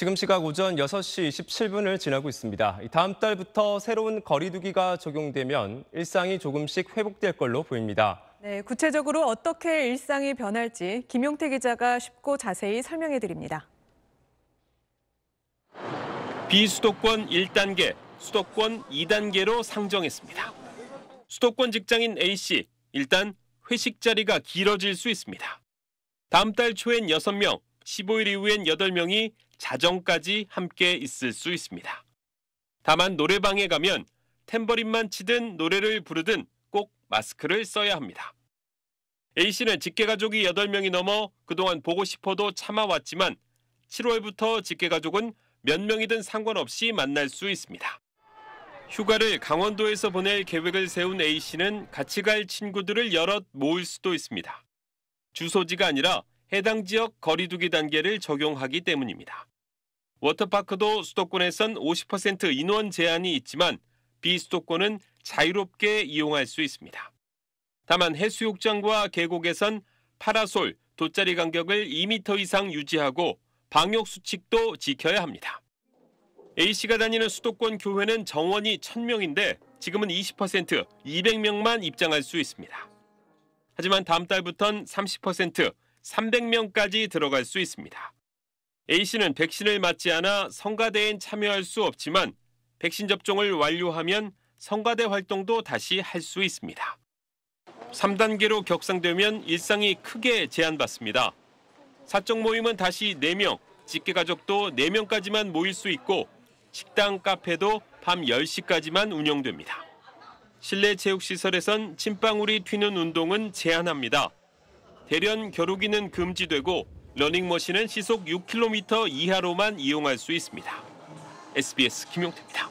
지금 시각 오전 6시 27분을 지나고 있습니다. 다음 달부터 새로운 거리두기가 적용되면 일상이 조금씩 회복될 걸로 보입니다. 네, 구체적으로 어떻게 일상이 변할지 김용태 기자가 쉽고 자세히 설명해 드립니다. 비수도권 1단계, 수도권 2단계로 상정했습니다. 수도권 직장인 A씨, 일단 회식 자리가 길어질 수 있습니다. 다음 달 초엔 6명, 15일 이후엔 8명이 자정까지 함께 있을 수 있습니다. 다만 노래방에 가면 탬버린만 치든 노래를 부르든 꼭 마스크를 써야 합니다. A씨는 직계가족이 8명이 넘어 그동안 보고 싶어도 참아왔지만 7월부터 직계가족은 몇 명이든 상관없이 만날 수 있습니다. 휴가를 강원도에서 보낼 계획을 세운 A씨는 같이 갈 친구들을 여럿 모을 수도 있습니다. 주소지가 아니라 해당 지역 거리두기 단계를 적용하기 때문입니다. 워터파크도 수도권에선 50% 인원 제한이 있지만 비수도권은 자유롭게 이용할 수 있습니다. 다만 해수욕장과 계곡에선 파라솔, 돗자리 간격을 2m 이상 유지하고 방역 수칙도 지켜야 합니다. A씨가 다니는 수도권 교회는 정원이 1000명인데 지금은 20% 200명만 입장할 수 있습니다. 하지만 다음 달부턴 30% 300명까지 들어갈 수 있습니다. A씨는 백신을 맞지 않아 성가대엔 참여할 수 없지만 백신 접종을 완료하면 성가대 활동도 다시 할 수 있습니다. 3단계로 격상되면 일상이 크게 제한받습니다. 사적 모임은 다시 4명, 직계 가족도 4명까지만 모일 수 있고 식당, 카페도 밤 10시까지만 운영됩니다. 실내 체육시설에선 침방울이 튀는 운동은 제한합니다. 대련 겨루기는 금지되고 러닝머신은 시속 6km 이하로만 이용할 수 있습니다. SBS 김용태입니다.